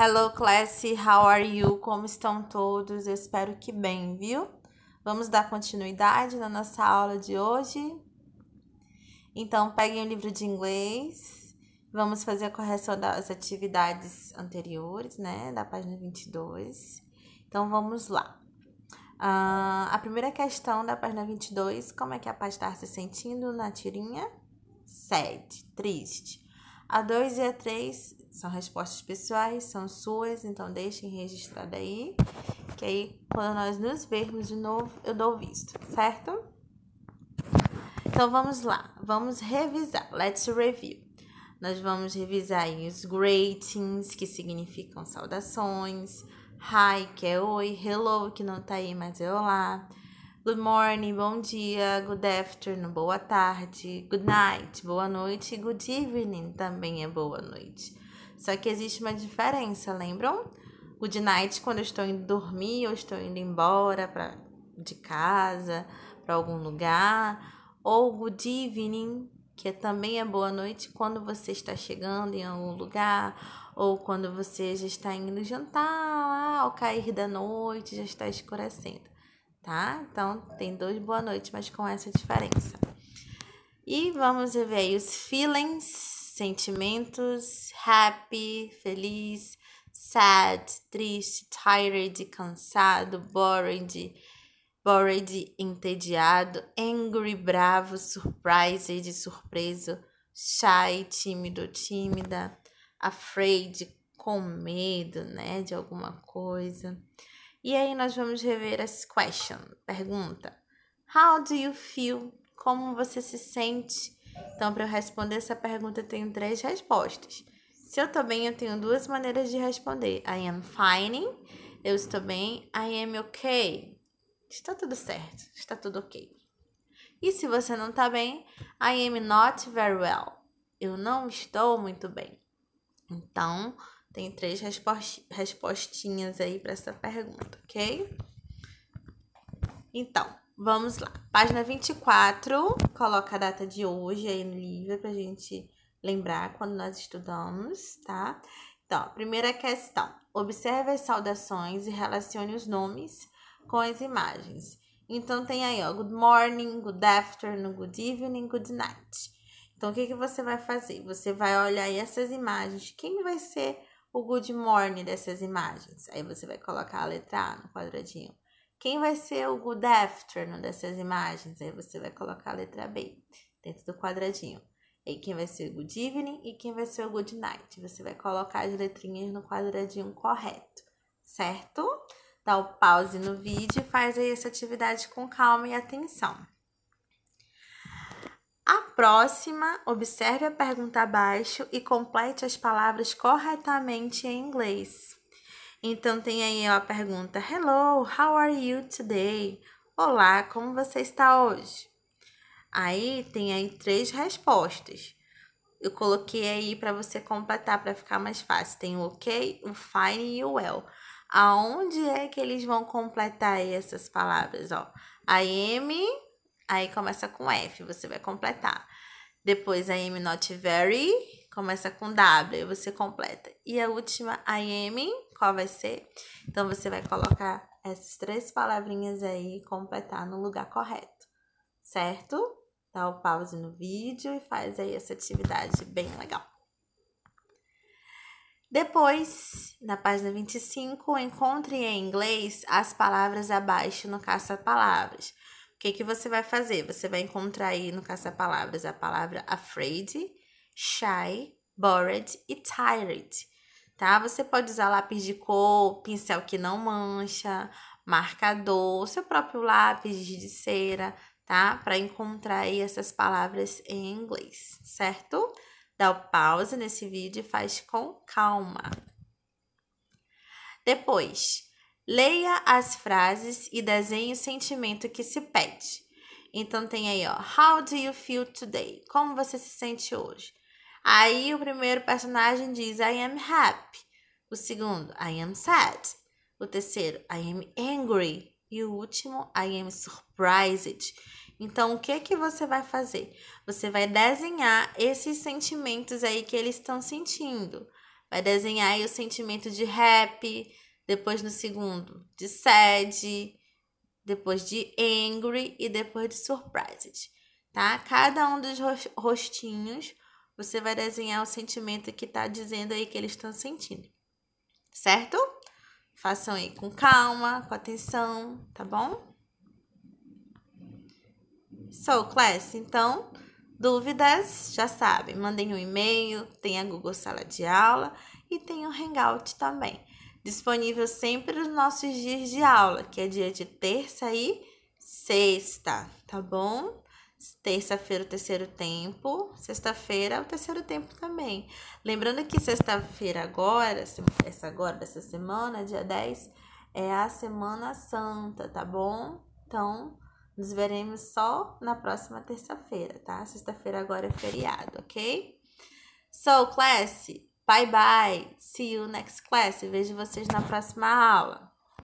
Hello class, how are you? Como estão todos? Eu espero que bem, viu? Vamos dar continuidade na nossa aula de hoje. Então, peguem o livro de inglês. Vamos fazer a correção das atividades anteriores, né? Da página 22. Então, vamos lá. Uh, a primeira questão da página 22, como é que a Paz está se sentindo na tirinha? Sede, triste. A 2 e a 3 são respostas pessoais, são suas, então deixem registrado aí. Que aí, quando nós nos vermos de novo, eu dou visto, certo? Então vamos lá, vamos revisar. Let's review. Nós vamos revisar aí os greetings, que significam saudações. Hi, que é oi. Hello, que não tá aí, mas é olá. Good morning, bom dia. Good afternoon, boa tarde. Good night, boa noite. Good evening também é boa noite. Só que existe uma diferença, lembram? o de night, quando eu estou indo dormir, ou estou indo embora pra, de casa, para algum lugar. Ou o good evening, que é também é boa noite quando você está chegando em algum lugar ou quando você já está indo jantar ao cair da noite, já está escurecendo, tá? Então tem dois boa noite, mas com essa diferença. E vamos ver aí os feelings sentimentos happy, feliz, sad, triste, tired, cansado, bored, bored, entediado, angry, bravo, surprised, surpreso, shy, tímido, tímida, afraid, com medo, né, de alguma coisa. E aí nós vamos rever as question, pergunta. How do you feel? Como você se sente então, para eu responder essa pergunta, eu tenho três respostas. Se eu estou bem, eu tenho duas maneiras de responder. I am fine, eu estou bem. I am okay, está tudo certo, está tudo ok. E se você não está bem, I am not very well, eu não estou muito bem. Então, tem três respostinhas aí para essa pergunta, ok? Então, Vamos lá. Página 24, coloca a data de hoje aí no livro pra gente lembrar quando nós estudamos, tá? Então, primeira questão. Observe as saudações e relacione os nomes com as imagens. Então, tem aí, ó, good morning, good afternoon, good evening, good night. Então, o que, que você vai fazer? Você vai olhar aí essas imagens. Quem vai ser o good morning dessas imagens? Aí você vai colocar a letra A no quadradinho quem vai ser o good afternoon dessas imagens? Aí você vai colocar a letra B dentro do quadradinho. Aí quem vai ser o good evening e quem vai ser o good night. Você vai colocar as letrinhas no quadradinho correto, certo? Dá o pause no vídeo e faz aí essa atividade com calma e atenção. A próxima, observe a pergunta abaixo e complete as palavras corretamente em inglês. Então tem aí a pergunta: Hello, how are you today? Olá, como você está hoje? Aí tem aí três respostas. Eu coloquei aí para você completar para ficar mais fácil. Tem o ok, o fine e o well. Aonde é que eles vão completar aí essas palavras, ó? A M, aí começa com F, você vai completar. Depois a M not very, começa com W, você completa. E a última, I am qual vai ser. Então, você vai colocar essas três palavrinhas aí e completar no lugar correto, certo? Dá o pause no vídeo e faz aí essa atividade bem legal. Depois, na página 25, encontre em inglês as palavras abaixo no caça-palavras. O que, que você vai fazer? Você vai encontrar aí no caça-palavras a palavra afraid, shy, bored e tired tá? Você pode usar lápis de cor, pincel que não mancha, marcador, seu próprio lápis de cera, tá? Para encontrar aí essas palavras em inglês, certo? Dá o pause nesse vídeo e faz com calma. Depois, leia as frases e desenhe o sentimento que se pede. Então tem aí, ó, how do you feel today? Como você se sente hoje? Aí o primeiro personagem diz I am happy. O segundo, I am sad. O terceiro, I am angry. E o último, I am surprised. Então, o que que você vai fazer? Você vai desenhar esses sentimentos aí que eles estão sentindo. Vai desenhar aí o sentimento de happy, depois no segundo, de sad, depois de angry e depois de surprised, tá? Cada um dos rostinhos você vai desenhar o sentimento que está dizendo aí que eles estão sentindo, certo? Façam aí com calma, com atenção, tá bom? So, class, então, dúvidas, já sabem, mandem um e-mail, tem a Google Sala de Aula e tem o Hangout também. Disponível sempre nos nossos dias de aula, que é dia de terça e sexta, tá bom? Terça-feira, o terceiro tempo. Sexta-feira, o terceiro tempo também. Lembrando que sexta-feira, agora, essa agora dessa semana, dia 10, é a Semana Santa, tá bom? Então, nos veremos só na próxima terça-feira, tá? Sexta-feira agora é feriado, ok? So, class, bye bye. See you next class. Vejo vocês na próxima aula.